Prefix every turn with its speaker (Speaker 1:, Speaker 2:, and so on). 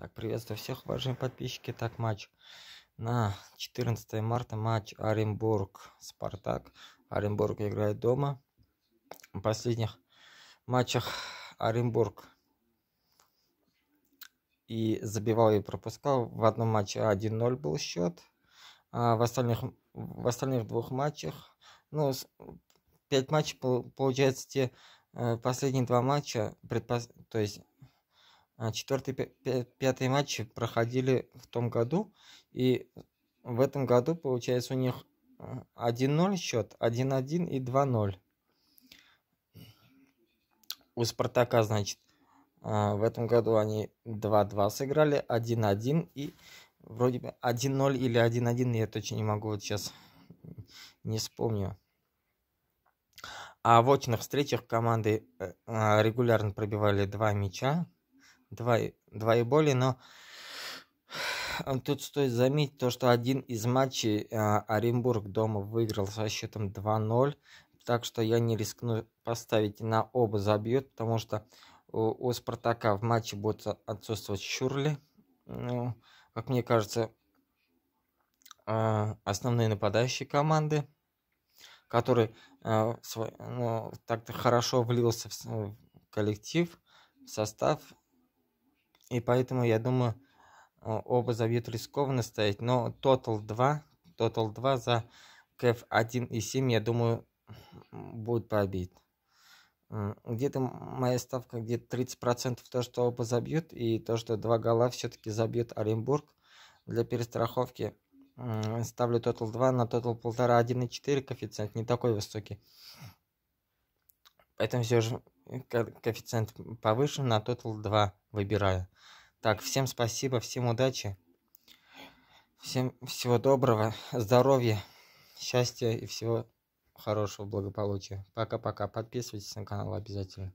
Speaker 1: Так, приветствую всех, уважаемые подписчики. Так, матч на 14 марта. Матч Оренбург-Спартак. Оренбург играет дома. В последних матчах Оренбург и забивал и пропускал. В одном матче 1-0 был счет. А в остальных, в остальных двух матчах, ну, 5 матчей, получается, те э, последние два матча, предпос... то есть а, Четвертый, пятый матчи проходили в том году, и в этом году, получается, у них 1-0 счет, 1-1 и 2-0. У Спартака, значит, а, в этом году они 2-2 сыграли, 1-1 и вроде бы 1-0 или 1-1, я точно не могу вот сейчас, не вспомню. А в очных встречах команды э, а, регулярно пробивали два мяча, два, два и более, но тут стоит заметить то, что один из матчей а, Оренбург дома выиграл со счетом 2-0, так что я не рискну поставить на оба забьет, потому что у, у Спартака в матче будет отсутствовать Шурли, ну, как мне кажется, а, основные нападающие команды, который а, ну, так-то хорошо влился в коллектив, в состав и поэтому я думаю, оба забьют рискованно стоять. Но тотал 2, тотал 2 за кэф 1 и 7, я думаю, будет побит. Где-то моя ставка где-то 30% то, что оба забьют, и то, что два гола все-таки забьет Оренбург для перестраховки. Ставлю тотал 2 на тотал 1,5, 1,4 коэффициент, не такой высокий. Поэтому все же коэффициент повышен на Total 2 выбираю. Так, всем спасибо, всем удачи. Всем всего доброго, здоровья, счастья и всего хорошего благополучия. Пока-пока. Подписывайтесь на канал обязательно.